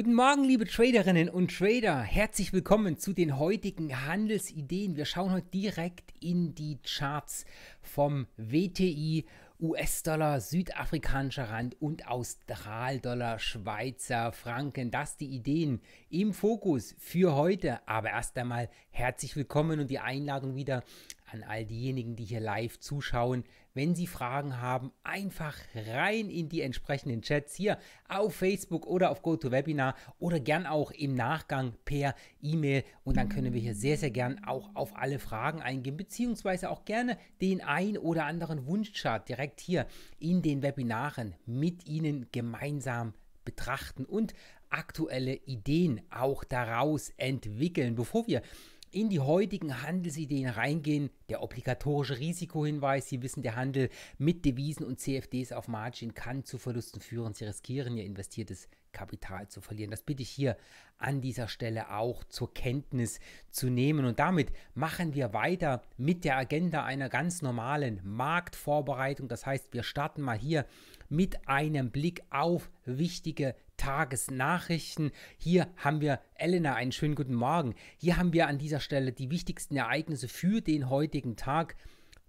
Guten Morgen, liebe Traderinnen und Trader. Herzlich willkommen zu den heutigen Handelsideen. Wir schauen heute direkt in die Charts vom WTI, US-Dollar, südafrikanischer Rand und Austral-Dollar, Schweizer Franken. Das die Ideen im Fokus für heute. Aber erst einmal herzlich willkommen und die Einladung wieder an all diejenigen, die hier live zuschauen. Wenn Sie Fragen haben, einfach rein in die entsprechenden Chats hier auf Facebook oder auf GoToWebinar oder gern auch im Nachgang per E-Mail und dann können wir hier sehr, sehr gern auch auf alle Fragen eingehen, beziehungsweise auch gerne den ein oder anderen Wunschchart direkt hier in den Webinaren mit Ihnen gemeinsam betrachten und aktuelle Ideen auch daraus entwickeln. Bevor wir in die heutigen Handelsideen reingehen. Der obligatorische Risikohinweis. Sie wissen, der Handel mit Devisen und CFDs auf Margin kann zu Verlusten führen. Sie riskieren ihr investiertes Kapital zu verlieren. Das bitte ich hier an dieser Stelle auch zur Kenntnis zu nehmen. Und damit machen wir weiter mit der Agenda einer ganz normalen Marktvorbereitung. Das heißt, wir starten mal hier mit einem Blick auf wichtige Tagesnachrichten. Hier haben wir Elena, einen schönen guten Morgen. Hier haben wir an dieser Stelle die wichtigsten Ereignisse für den heutigen Tag.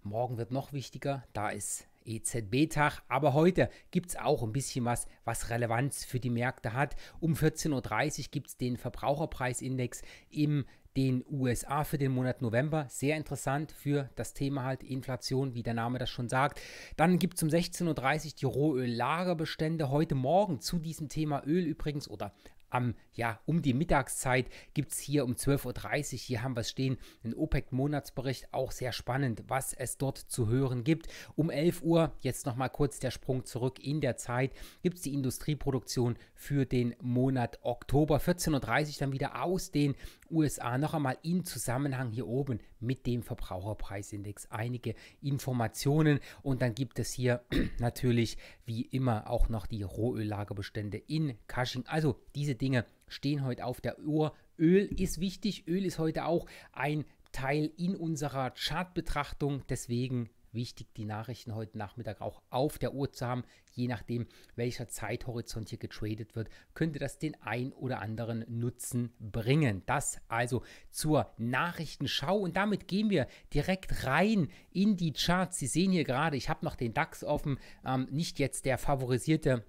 Morgen wird noch wichtiger, da ist EZB-Tag, aber heute gibt es auch ein bisschen was, was Relevanz für die Märkte hat. Um 14.30 Uhr gibt es den Verbraucherpreisindex im den USA für den Monat November. Sehr interessant für das Thema halt Inflation, wie der Name das schon sagt. Dann gibt es um 16.30 Uhr die Rohöllagerbestände. Heute Morgen zu diesem Thema Öl übrigens oder am, ja, um die Mittagszeit gibt es hier um 12.30 Uhr, hier haben wir es stehen, einen OPEC-Monatsbericht, auch sehr spannend, was es dort zu hören gibt. Um 11 Uhr, jetzt nochmal kurz der Sprung zurück in der Zeit, gibt es die Industrieproduktion für den Monat Oktober. 14.30 Uhr dann wieder aus den USA noch einmal im Zusammenhang hier oben mit dem Verbraucherpreisindex einige Informationen und dann gibt es hier natürlich wie immer auch noch die Rohöllagerbestände in Cushing. Also diese Dinge stehen heute auf der Uhr. Öl ist wichtig, Öl ist heute auch ein Teil in unserer Chartbetrachtung, deswegen wichtig, die Nachrichten heute Nachmittag auch auf der Uhr zu haben. Je nachdem, welcher Zeithorizont hier getradet wird, könnte das den ein oder anderen Nutzen bringen. Das also zur Nachrichtenschau. Und damit gehen wir direkt rein in die Charts. Sie sehen hier gerade, ich habe noch den DAX offen, ähm, nicht jetzt der favorisierte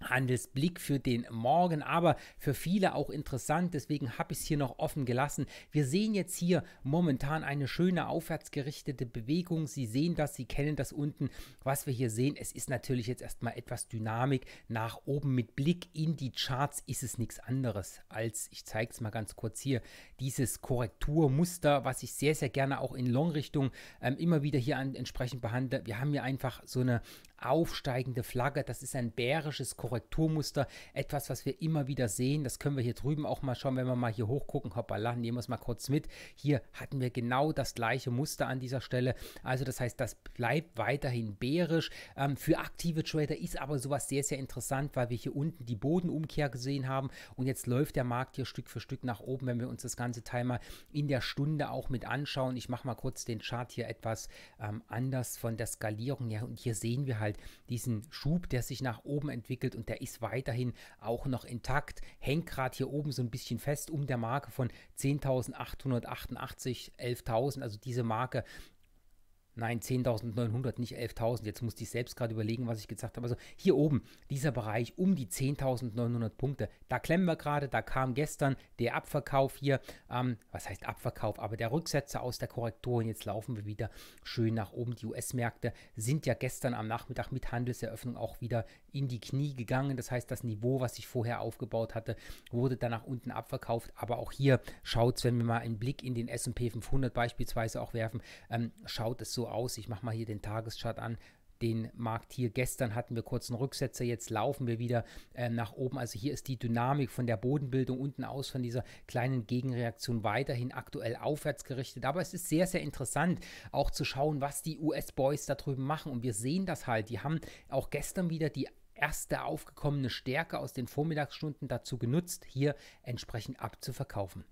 Handelsblick für den Morgen, aber für viele auch interessant, deswegen habe ich es hier noch offen gelassen. Wir sehen jetzt hier momentan eine schöne aufwärtsgerichtete Bewegung. Sie sehen das, Sie kennen das unten, was wir hier sehen. Es ist natürlich jetzt erstmal etwas Dynamik nach oben. Mit Blick in die Charts ist es nichts anderes als, ich zeige es mal ganz kurz hier, dieses Korrekturmuster, was ich sehr, sehr gerne auch in Long-Richtung ähm, immer wieder hier an, entsprechend behandle. Wir haben hier einfach so eine aufsteigende Flagge. Das ist ein bärisches Korrekturmuster. Korrekturmuster, etwas, was wir immer wieder sehen. Das können wir hier drüben auch mal schauen, wenn wir mal hier hochgucken. Hoppala, nehmen wir es mal kurz mit. Hier hatten wir genau das gleiche Muster an dieser Stelle. Also das heißt, das bleibt weiterhin bärisch. Ähm, für aktive Trader ist aber sowas sehr, sehr interessant, weil wir hier unten die Bodenumkehr gesehen haben und jetzt läuft der Markt hier Stück für Stück nach oben, wenn wir uns das ganze Teil mal in der Stunde auch mit anschauen. Ich mache mal kurz den Chart hier etwas ähm, anders von der Skalierung her und hier sehen wir halt diesen Schub, der sich nach oben entwickelt und der ist weiterhin auch noch intakt. Hängt gerade hier oben so ein bisschen fest um der Marke von 10.888, 11.000. Also diese Marke Nein, 10.900, nicht 11.000. Jetzt musste ich selbst gerade überlegen, was ich gesagt habe. Also hier oben, dieser Bereich um die 10.900 Punkte, da klemmen wir gerade. Da kam gestern der Abverkauf hier. Ähm, was heißt Abverkauf? Aber der Rücksetzer aus der Korrektur. Und jetzt laufen wir wieder schön nach oben. Die US-Märkte sind ja gestern am Nachmittag mit Handelseröffnung auch wieder in die Knie gegangen. Das heißt, das Niveau, was ich vorher aufgebaut hatte, wurde dann nach unten abverkauft. Aber auch hier schaut es, wenn wir mal einen Blick in den SP 500 beispielsweise auch werfen, ähm, schaut es so aus. Ich mache mal hier den Tageschart an den Markt hier. Gestern hatten wir kurzen Rücksetzer, jetzt laufen wir wieder äh, nach oben. Also hier ist die Dynamik von der Bodenbildung unten aus, von dieser kleinen Gegenreaktion weiterhin aktuell aufwärts gerichtet. Aber es ist sehr, sehr interessant, auch zu schauen, was die US-Boys da drüben machen. Und wir sehen das halt. Die haben auch gestern wieder die erste aufgekommene Stärke aus den Vormittagsstunden dazu genutzt, hier entsprechend abzuverkaufen.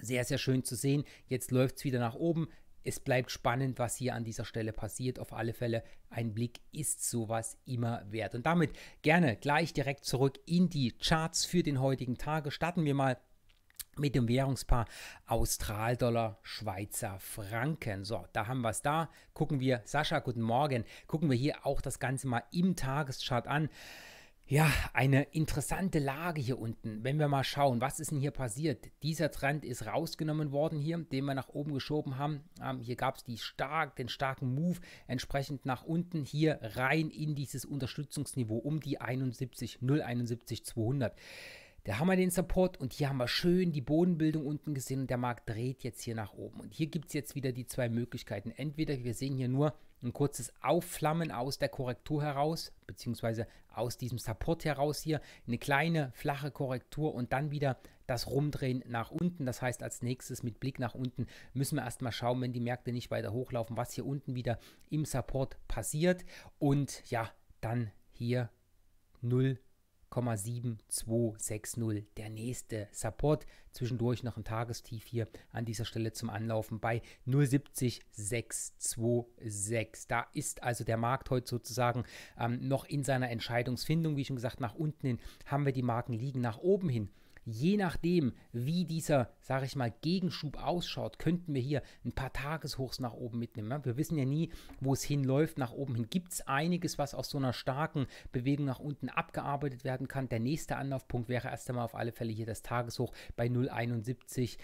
Sehr, sehr schön zu sehen. Jetzt läuft es wieder nach oben es bleibt spannend, was hier an dieser Stelle passiert. Auf alle Fälle, ein Blick ist sowas immer wert. Und damit gerne gleich direkt zurück in die Charts für den heutigen Tag. Starten wir mal mit dem Währungspaar Australdollar, Schweizer Franken. So, da haben wir es da. Gucken wir, Sascha, guten Morgen. Gucken wir hier auch das Ganze mal im Tageschart an ja, eine interessante Lage hier unten. Wenn wir mal schauen, was ist denn hier passiert? Dieser Trend ist rausgenommen worden hier, den wir nach oben geschoben haben. Ähm, hier gab es stark, den starken Move entsprechend nach unten hier rein in dieses Unterstützungsniveau um die 71, 071, 200. Da haben wir den Support und hier haben wir schön die Bodenbildung unten gesehen und der Markt dreht jetzt hier nach oben. Und hier gibt es jetzt wieder die zwei Möglichkeiten. Entweder wir sehen hier nur ein kurzes Aufflammen aus der Korrektur heraus, beziehungsweise aus diesem Support heraus hier, eine kleine flache Korrektur und dann wieder das Rumdrehen nach unten. Das heißt, als nächstes mit Blick nach unten müssen wir erstmal schauen, wenn die Märkte nicht weiter hochlaufen, was hier unten wieder im Support passiert. Und ja, dann hier 0 1,7260 der nächste Support. Zwischendurch noch ein Tagestief hier an dieser Stelle zum Anlaufen bei 0,70626. Da ist also der Markt heute sozusagen ähm, noch in seiner Entscheidungsfindung. Wie schon gesagt, nach unten hin haben wir die Marken liegen, nach oben hin Je nachdem, wie dieser, sage ich mal, Gegenschub ausschaut, könnten wir hier ein paar Tageshochs nach oben mitnehmen. Ne? Wir wissen ja nie, wo es hinläuft. Nach oben hin gibt es einiges, was aus so einer starken Bewegung nach unten abgearbeitet werden kann. Der nächste Anlaufpunkt wäre erst einmal auf alle Fälle hier das Tageshoch bei 0,71.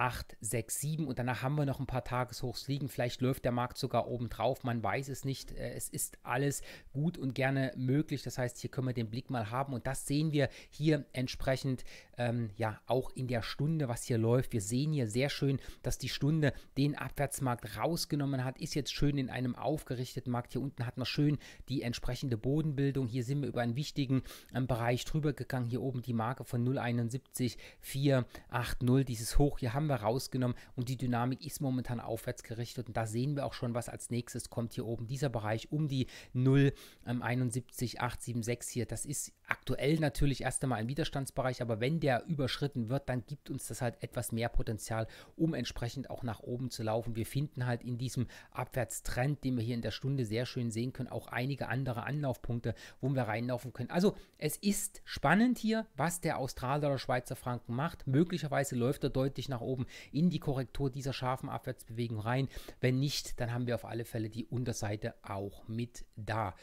8, 6, 7 und danach haben wir noch ein paar Tageshochs liegen. Vielleicht läuft der Markt sogar oben drauf, man weiß es nicht. Äh, es ist alles gut und gerne möglich. Das heißt, hier können wir den Blick mal haben und das sehen wir hier entsprechend ähm, ja auch in der Stunde, was hier läuft. Wir sehen hier sehr schön, dass die Stunde den Abwärtsmarkt rausgenommen hat, ist jetzt schön in einem aufgerichteten Markt. Hier unten hat man schön die entsprechende Bodenbildung. Hier sind wir über einen wichtigen ähm, Bereich drüber gegangen. Hier oben die Marke von 071 480. dieses Hoch. Hier haben wir wir rausgenommen und die Dynamik ist momentan aufwärts gerichtet und da sehen wir auch schon, was als nächstes kommt hier oben. Dieser Bereich um die 0,71876 ähm, hier, das ist aktuell natürlich erst einmal ein Widerstandsbereich, aber wenn der überschritten wird, dann gibt uns das halt etwas mehr Potenzial, um entsprechend auch nach oben zu laufen. Wir finden halt in diesem Abwärtstrend, den wir hier in der Stunde sehr schön sehen können, auch einige andere Anlaufpunkte, wo wir reinlaufen können. Also es ist spannend hier, was der Australier oder Schweizer Franken macht. Möglicherweise läuft er deutlich nach oben oben in die Korrektur dieser scharfen Abwärtsbewegung rein. Wenn nicht, dann haben wir auf alle Fälle die Unterseite auch mit da.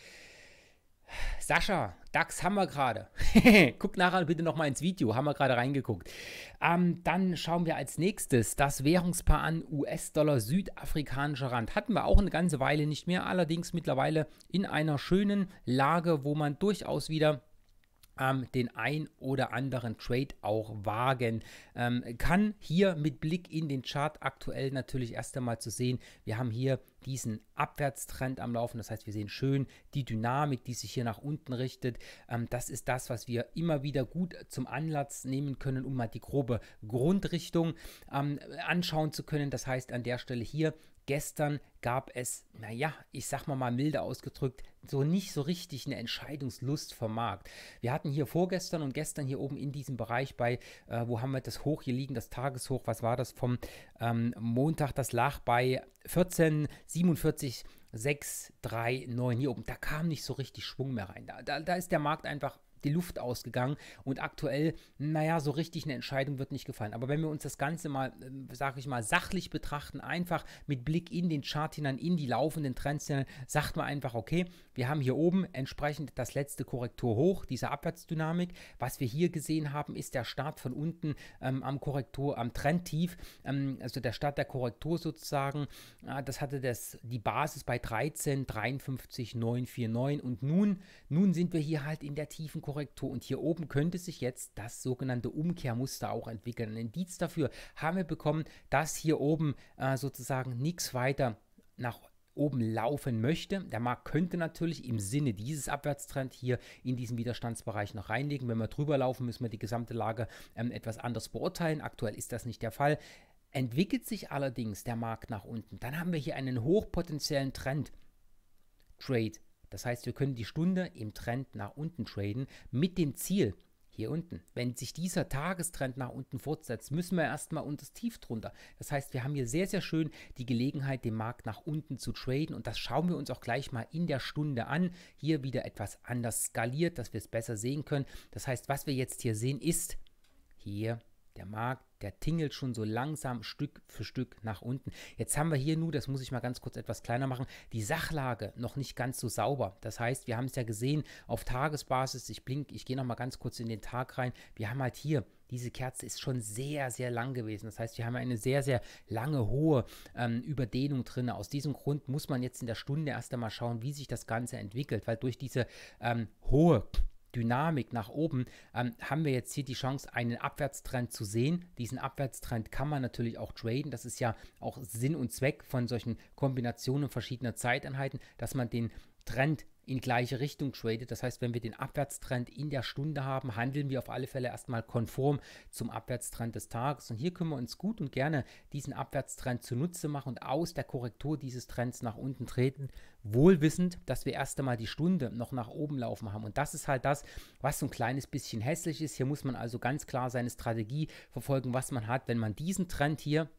Sascha, DAX haben wir gerade. Guck nachher bitte nochmal ins Video, haben wir gerade reingeguckt. Ähm, dann schauen wir als nächstes das Währungspaar an US-Dollar südafrikanischer Rand. Hatten wir auch eine ganze Weile nicht mehr, allerdings mittlerweile in einer schönen Lage, wo man durchaus wieder ähm, den ein oder anderen Trade auch wagen. Ähm, kann hier mit Blick in den Chart aktuell natürlich erst einmal zu sehen, wir haben hier diesen Abwärtstrend am Laufen. Das heißt, wir sehen schön die Dynamik, die sich hier nach unten richtet. Ähm, das ist das, was wir immer wieder gut zum Anlass nehmen können, um mal die grobe Grundrichtung ähm, anschauen zu können. Das heißt, an der Stelle hier Gestern gab es, naja, ich sag mal mal milde ausgedrückt, so nicht so richtig eine Entscheidungslust vom Markt. Wir hatten hier vorgestern und gestern hier oben in diesem Bereich bei, äh, wo haben wir das Hoch hier liegen, das Tageshoch, was war das vom ähm, Montag, das lag bei 14,47. 6, 3, 9 hier oben, da kam nicht so richtig Schwung mehr rein. Da, da, da ist der Markt einfach die Luft ausgegangen und aktuell, naja, so richtig eine Entscheidung wird nicht gefallen. Aber wenn wir uns das Ganze mal, ähm, sage ich mal, sachlich betrachten, einfach mit Blick in den Chart hinein, in die laufenden Trends hinein, sagt man einfach, okay, wir haben hier oben entsprechend das letzte Korrektur hoch, diese Abwärtsdynamik. Was wir hier gesehen haben, ist der Start von unten ähm, am Korrektur, am Trendtief, ähm, also der Start der Korrektur sozusagen. Äh, das hatte das, die Basis bei 13, 53, 949 und nun, nun sind wir hier halt in der tiefen Korrektur. Autokorrektur und hier oben könnte sich jetzt das sogenannte Umkehrmuster auch entwickeln. Ein Indiz dafür haben wir bekommen, dass hier oben äh, sozusagen nichts weiter nach oben laufen möchte. Der Markt könnte natürlich im Sinne dieses Abwärtstrend hier in diesen Widerstandsbereich noch reinlegen. Wenn wir drüber laufen, müssen wir die gesamte Lage ähm, etwas anders beurteilen. Aktuell ist das nicht der Fall. Entwickelt sich allerdings der Markt nach unten, dann haben wir hier einen hochpotenziellen Trend. Trade das heißt, wir können die Stunde im Trend nach unten traden mit dem Ziel hier unten. Wenn sich dieser Tagestrend nach unten fortsetzt, müssen wir erstmal unter das Tief drunter. Das heißt, wir haben hier sehr, sehr schön die Gelegenheit, den Markt nach unten zu traden und das schauen wir uns auch gleich mal in der Stunde an. Hier wieder etwas anders skaliert, dass wir es besser sehen können. Das heißt, was wir jetzt hier sehen ist hier der Markt, der tingelt schon so langsam Stück für Stück nach unten. Jetzt haben wir hier nur, das muss ich mal ganz kurz etwas kleiner machen, die Sachlage noch nicht ganz so sauber. Das heißt, wir haben es ja gesehen auf Tagesbasis. Ich blink, ich gehe noch mal ganz kurz in den Tag rein. Wir haben halt hier diese Kerze ist schon sehr, sehr lang gewesen. Das heißt, wir haben eine sehr, sehr lange, hohe ähm, Überdehnung drin. Aus diesem Grund muss man jetzt in der Stunde erst einmal schauen, wie sich das Ganze entwickelt, weil durch diese ähm, hohe Dynamik nach oben, ähm, haben wir jetzt hier die Chance, einen Abwärtstrend zu sehen. Diesen Abwärtstrend kann man natürlich auch traden. Das ist ja auch Sinn und Zweck von solchen Kombinationen verschiedener Zeiteinheiten, dass man den Trend in gleiche Richtung tradet. Das heißt, wenn wir den Abwärtstrend in der Stunde haben, handeln wir auf alle Fälle erstmal konform zum Abwärtstrend des Tages. Und hier können wir uns gut und gerne diesen Abwärtstrend zunutze machen und aus der Korrektur dieses Trends nach unten treten, wohl wissend, dass wir erst einmal die Stunde noch nach oben laufen haben. Und das ist halt das, was so ein kleines bisschen hässlich ist. Hier muss man also ganz klar seine Strategie verfolgen, was man hat. Wenn man diesen Trend hier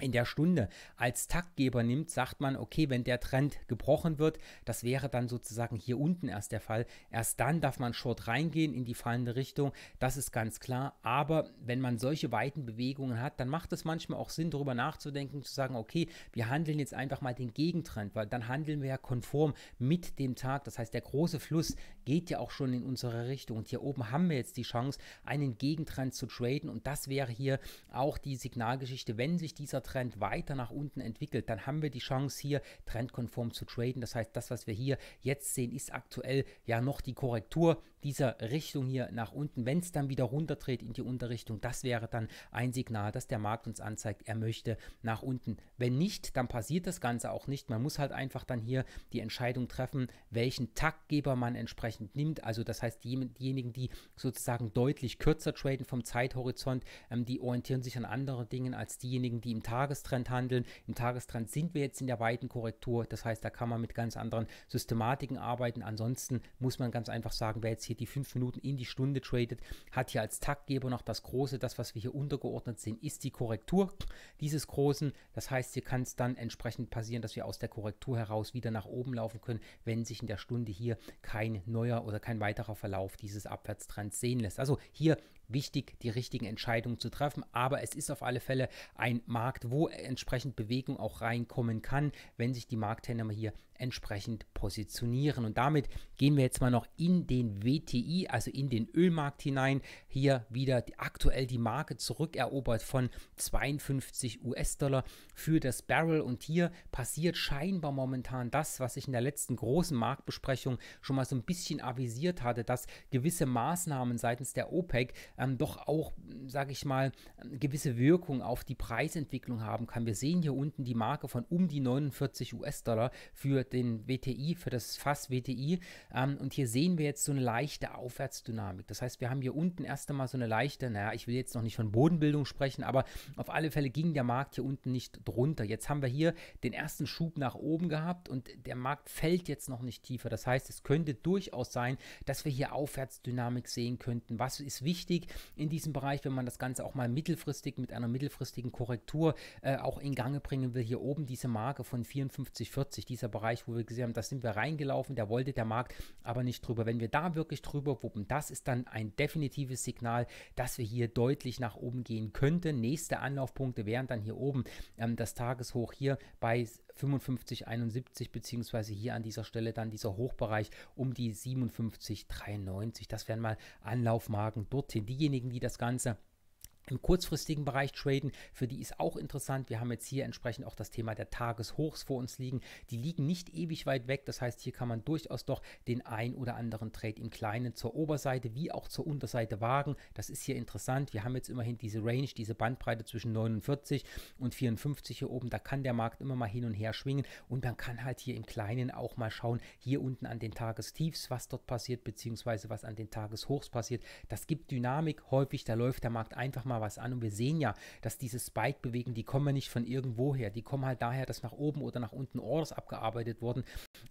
in der Stunde als Taktgeber nimmt, sagt man, okay, wenn der Trend gebrochen wird, das wäre dann sozusagen hier unten erst der Fall. Erst dann darf man short reingehen in die fallende Richtung, das ist ganz klar. Aber wenn man solche weiten Bewegungen hat, dann macht es manchmal auch Sinn, darüber nachzudenken, zu sagen, okay, wir handeln jetzt einfach mal den Gegentrend, weil dann handeln wir ja konform mit dem Tag. Das heißt, der große Fluss geht ja auch schon in unsere Richtung. Und hier oben haben wir jetzt die Chance, einen Gegentrend zu traden. Und das wäre hier auch die Signalgeschichte, wenn sich dieser Trend weiter nach unten entwickelt, dann haben wir die Chance hier trendkonform zu traden. Das heißt, das, was wir hier jetzt sehen, ist aktuell ja noch die Korrektur dieser Richtung hier nach unten. Wenn es dann wieder runterdreht in die Unterrichtung, das wäre dann ein Signal, dass der Markt uns anzeigt, er möchte nach unten. Wenn nicht, dann passiert das Ganze auch nicht. Man muss halt einfach dann hier die Entscheidung treffen, welchen Taktgeber man entsprechend nimmt. Also das heißt, diejenigen, die sozusagen deutlich kürzer traden vom Zeithorizont, ähm, die orientieren sich an anderen Dingen als diejenigen, die im Tag Tagestrend handeln. Im Tagestrend sind wir jetzt in der weiten Korrektur. Das heißt, da kann man mit ganz anderen Systematiken arbeiten. Ansonsten muss man ganz einfach sagen, wer jetzt hier die fünf Minuten in die Stunde tradet, hat hier als Taktgeber noch das Große. Das, was wir hier untergeordnet sehen, ist die Korrektur dieses Großen. Das heißt, hier kann es dann entsprechend passieren, dass wir aus der Korrektur heraus wieder nach oben laufen können, wenn sich in der Stunde hier kein neuer oder kein weiterer Verlauf dieses Abwärtstrends sehen lässt. Also hier wichtig, die richtigen Entscheidungen zu treffen. Aber es ist auf alle Fälle ein Markt, wo entsprechend Bewegung auch reinkommen kann, wenn sich die Marktteilnehmer hier entsprechend positionieren. Und damit gehen wir jetzt mal noch in den WTI, also in den Ölmarkt hinein. Hier wieder die, aktuell die Marke zurückerobert von 52 US-Dollar für das Barrel. Und hier passiert scheinbar momentan das, was ich in der letzten großen Marktbesprechung schon mal so ein bisschen avisiert hatte, dass gewisse Maßnahmen seitens der OPEC ähm, doch auch, sage ich mal, gewisse Wirkung auf die Preisentwicklung haben kann. Wir sehen hier unten die Marke von um die 49 US-Dollar für den WTI, für das Fass WTI. Ähm, und hier sehen wir jetzt so eine leichte Aufwärtsdynamik. Das heißt, wir haben hier unten erst einmal so eine leichte, naja, ich will jetzt noch nicht von Bodenbildung sprechen, aber auf alle Fälle ging der Markt hier unten nicht drunter. Jetzt haben wir hier den ersten Schub nach oben gehabt und der Markt fällt jetzt noch nicht tiefer. Das heißt, es könnte durchaus sein, dass wir hier Aufwärtsdynamik sehen könnten. Was ist wichtig in diesem Bereich, wenn man das Ganze auch mal mittelfristig mit einer mittelfristigen Korrektur äh, auch in Gange bringen will? Hier oben diese Marke von 54,40, dieser Bereich Bereich, wo wir gesehen haben, da sind wir reingelaufen, da wollte der Markt aber nicht drüber. Wenn wir da wirklich drüber wuppen, das ist dann ein definitives Signal, dass wir hier deutlich nach oben gehen könnten. Nächste Anlaufpunkte wären dann hier oben ähm, das Tageshoch hier bei 55,71 beziehungsweise hier an dieser Stelle dann dieser Hochbereich um die 57,93. Das wären mal Anlaufmarken dorthin. Diejenigen, die das Ganze im kurzfristigen Bereich traden. Für die ist auch interessant. Wir haben jetzt hier entsprechend auch das Thema der Tageshochs vor uns liegen. Die liegen nicht ewig weit weg. Das heißt, hier kann man durchaus doch den ein oder anderen Trade im Kleinen zur Oberseite wie auch zur Unterseite wagen. Das ist hier interessant. Wir haben jetzt immerhin diese Range, diese Bandbreite zwischen 49 und 54 hier oben. Da kann der Markt immer mal hin und her schwingen und man kann halt hier im Kleinen auch mal schauen, hier unten an den Tagestiefs, was dort passiert, beziehungsweise was an den Tageshochs passiert. Das gibt Dynamik häufig. Da läuft der Markt einfach mal mal was an und wir sehen ja, dass diese Spike-Bewegungen, die kommen ja nicht von irgendwoher, die kommen halt daher, dass nach oben oder nach unten Orders abgearbeitet wurden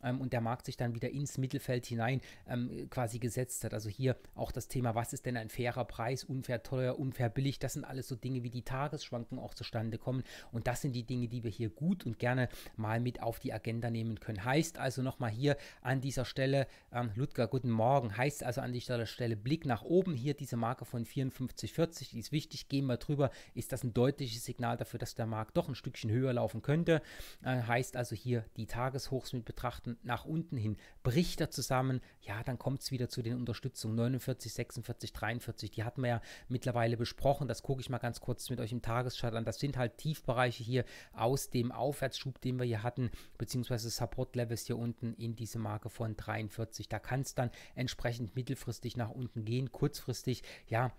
ähm, und der Markt sich dann wieder ins Mittelfeld hinein ähm, quasi gesetzt hat. Also hier auch das Thema, was ist denn ein fairer Preis, unfair teuer, unfair billig, das sind alles so Dinge, wie die Tagesschwanken auch zustande kommen und das sind die Dinge, die wir hier gut und gerne mal mit auf die Agenda nehmen können. Heißt also nochmal hier an dieser Stelle, ähm, Ludger, guten Morgen, heißt also an dieser Stelle Blick nach oben, hier diese Marke von 54,40, die ist wichtig, ich gehe mal drüber, ist das ein deutliches Signal dafür, dass der Markt doch ein Stückchen höher laufen könnte. Äh, heißt also hier die Tageshochs mit betrachten, nach unten hin bricht er zusammen. Ja, dann kommt es wieder zu den Unterstützungen 49, 46, 43. Die hatten wir ja mittlerweile besprochen. Das gucke ich mal ganz kurz mit euch im Tagesschart an. Das sind halt Tiefbereiche hier aus dem Aufwärtsschub, den wir hier hatten, beziehungsweise Support-Levels hier unten in diese Marke von 43. Da kann es dann entsprechend mittelfristig nach unten gehen. Kurzfristig, ja,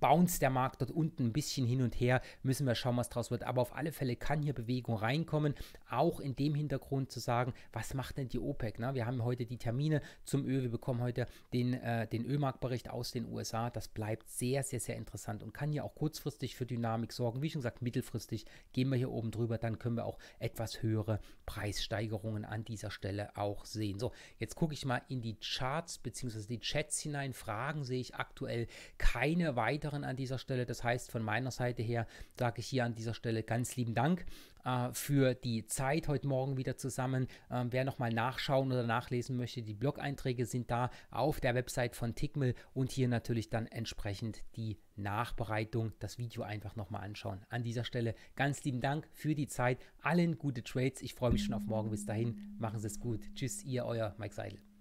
bounce der Markt dort unten ein bisschen hin und her, müssen wir schauen, was draus wird. Aber auf alle Fälle kann hier Bewegung reinkommen, auch in dem Hintergrund zu sagen, was macht denn die OPEC? Ne? Wir haben heute die Termine zum Öl, wir bekommen heute den, äh, den Ölmarktbericht aus den USA. Das bleibt sehr, sehr, sehr interessant und kann hier auch kurzfristig für Dynamik sorgen. Wie schon gesagt, mittelfristig gehen wir hier oben drüber, dann können wir auch etwas höhere Preissteigerungen an dieser Stelle auch sehen. So, jetzt gucke ich mal in die Charts bzw. die Chats hinein. Fragen sehe ich aktuell keine weiteren weiteren an dieser Stelle. Das heißt, von meiner Seite her sage ich hier an dieser Stelle ganz lieben Dank äh, für die Zeit heute Morgen wieder zusammen. Ähm, wer nochmal nachschauen oder nachlesen möchte, die Blog-Einträge sind da auf der Website von Tickmill und hier natürlich dann entsprechend die Nachbereitung, das Video einfach nochmal anschauen. An dieser Stelle ganz lieben Dank für die Zeit. Allen gute Trades. Ich freue mich schon auf morgen. Bis dahin, machen Sie es gut. Tschüss, ihr, euer Mike Seidel.